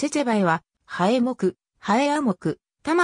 チェチェバエは、ハエク、ハエアマ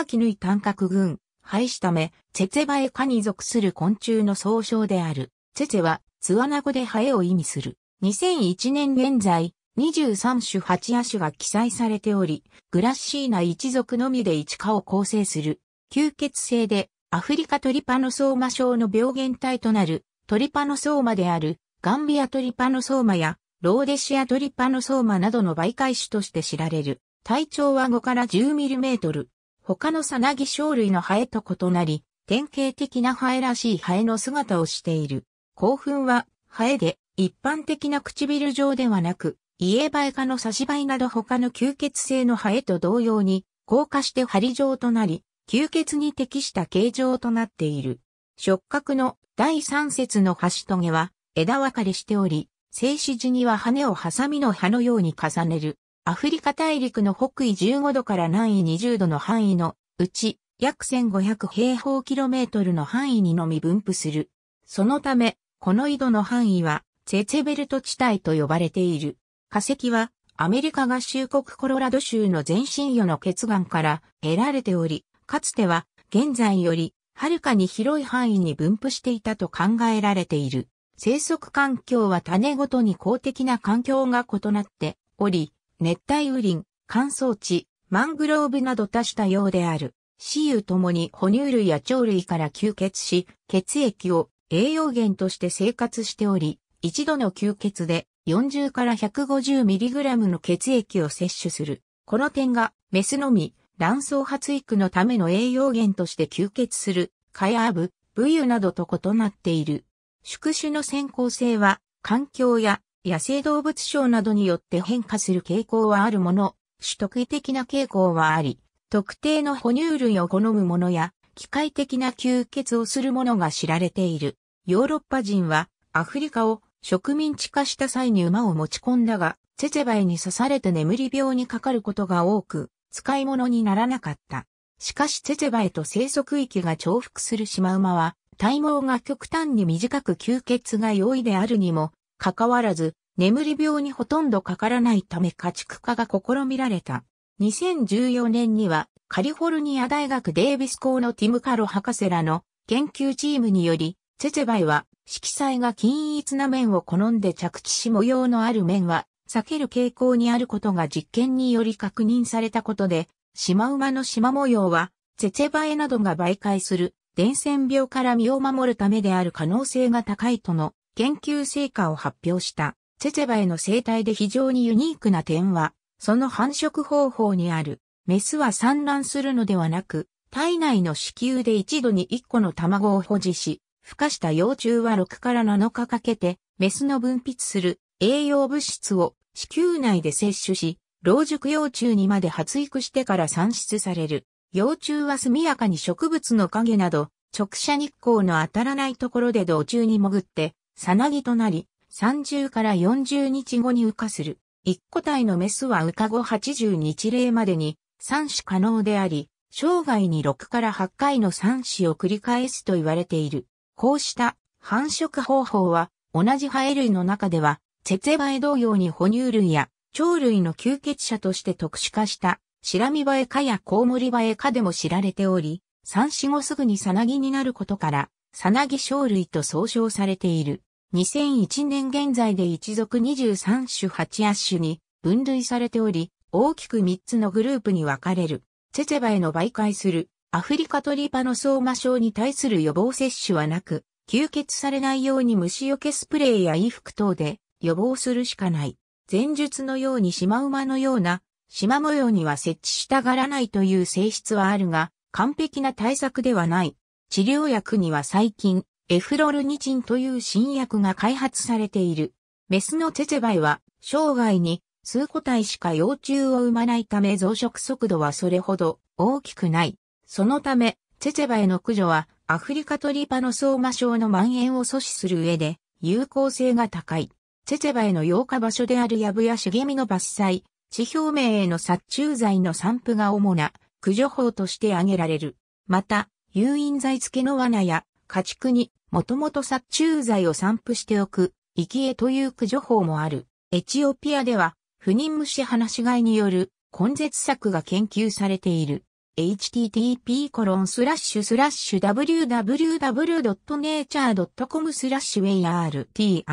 キヌイ短角群、廃しため、チェチェバエ科に属する昆虫の総称である。チェチェは、ツアナゴでハエを意味する。2001年現在、23種8野種が記載されており、グラッシーナ一族のみで一科を構成する。吸血性で、アフリカトリパノソーマ症の病原体となる、トリパノソーマである、ガンビアトリパノソーマや、ローデシアトリパノソーマなどの媒介種として知られる。体長は5から10ミリメートル。他のサナギ小類のハエと異なり、典型的なハエらしいハエの姿をしている。興奮はハエで、一般的な唇状ではなく、イエバエ科の差し灰など他の吸血性のハエと同様に、硬化して針状となり、吸血に適した形状となっている。触覚の第三節の端棘は枝分かれしており、静止時には羽をハサミの葉のように重ねる。アフリカ大陸の北緯15度から南緯20度の範囲のうち約1500平方キロメートルの範囲にのみ分布する。そのため、この緯度の範囲はゼゼツベルト地帯と呼ばれている。化石はアメリカ合衆国コロラド州の全身魚の血岩から得られており、かつては現在よりはるかに広い範囲に分布していたと考えられている。生息環境は種ごとに公的な環境が異なっており、熱帯雨林、乾燥地、マングローブなど多種多様である。死ゆともに哺乳類や鳥類から吸血し、血液を栄養源として生活しており、一度の吸血で40から 150mg の血液を摂取する。この点が、メスのみ、卵巣発育のための栄養源として吸血する、カヤーブ、ブユなどと異なっている。宿主の先行性は、環境や野生動物症などによって変化する傾向はあるもの、主特的な傾向はあり、特定の哺乳類を好むものや、機械的な吸血をするものが知られている。ヨーロッパ人は、アフリカを植民地化した際に馬を持ち込んだが、ツェツェバイに刺されて眠り病にかかることが多く、使い物にならなかった。しかしツェツェバイと生息域が重複するシマウマは、体毛が極端に短く吸血が容易であるにも、かかわらず、眠り病にほとんどかからないため家畜化が試みられた。2014年には、カリフォルニア大学デービス校のティム・カロ博士らの研究チームにより、ツツバイは色彩が均一な面を好んで着地し模様のある面は避ける傾向にあることが実験により確認されたことで、シマウマのシマ模様は、ツツバエなどが媒介する伝染病から身を守るためである可能性が高いとの研究成果を発表したチェチェバエの生態で非常にユニークな点は、その繁殖方法にある、メスは産卵するのではなく、体内の子宮で一度に1個の卵を保持し、孵化した幼虫は6から7日かけて、メスの分泌する栄養物質を子宮内で摂取し、老熟幼虫にまで発育してから産出される。幼虫は速やかに植物の影など、直射日光の当たらないところで道中に潜って、さなぎとなり、30から40日後に羽化する。一個体のメスは羽化後80日例までに産子可能であり、生涯に6から8回の産子を繰り返すと言われている。こうした繁殖方法は同じハエ類の中では、ツェツェバエ同様に哺乳類や鳥類の吸血者として特殊化した白ミ映えかやコウモリ映えかでも知られており、三四後すぐにサナギになることから、サナギ生類と総称されている。2001年現在で一族23種8亜種に分類されており、大きく3つのグループに分かれる。ツェツェバエの媒介するアフリカトリパノソーマ症に対する予防接種はなく、吸血されないように虫除けスプレーや衣服等で予防するしかない。前述のようにシマウマのような縞模様には設置したがらないという性質はあるが、完璧な対策ではない。治療薬には最近、エフロルニチンという新薬が開発されている。メスのツツバイは、生涯に数個体しか幼虫を産まないため増殖速度はそれほど大きくない。そのため、ツツバイの駆除は、アフリカトリパノソーマ症の蔓延を阻止する上で、有効性が高い。ツツバイの養化場所であるヤブヤシゲミの伐採、地表面への殺虫剤の散布が主な駆除法として挙げられる。また、誘引剤付けの罠や家畜にもともと殺虫剤を散布しておく、生き餌という駆除法もある。エチオピアでは、不妊虫放し飼いによる根絶策が研究されている。http://www.nature.com スラッシュ articles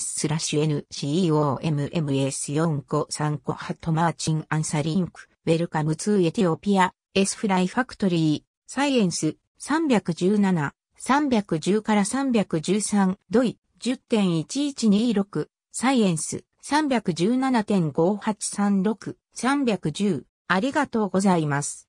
スラッシュ ncommms4 個3個ハットマーチンアンサリンクウェルカムツーエテオピア S フライファクトリーサイエンス317 310から313ドイ10.1126サイエンス317.5836 310ありがとうございます。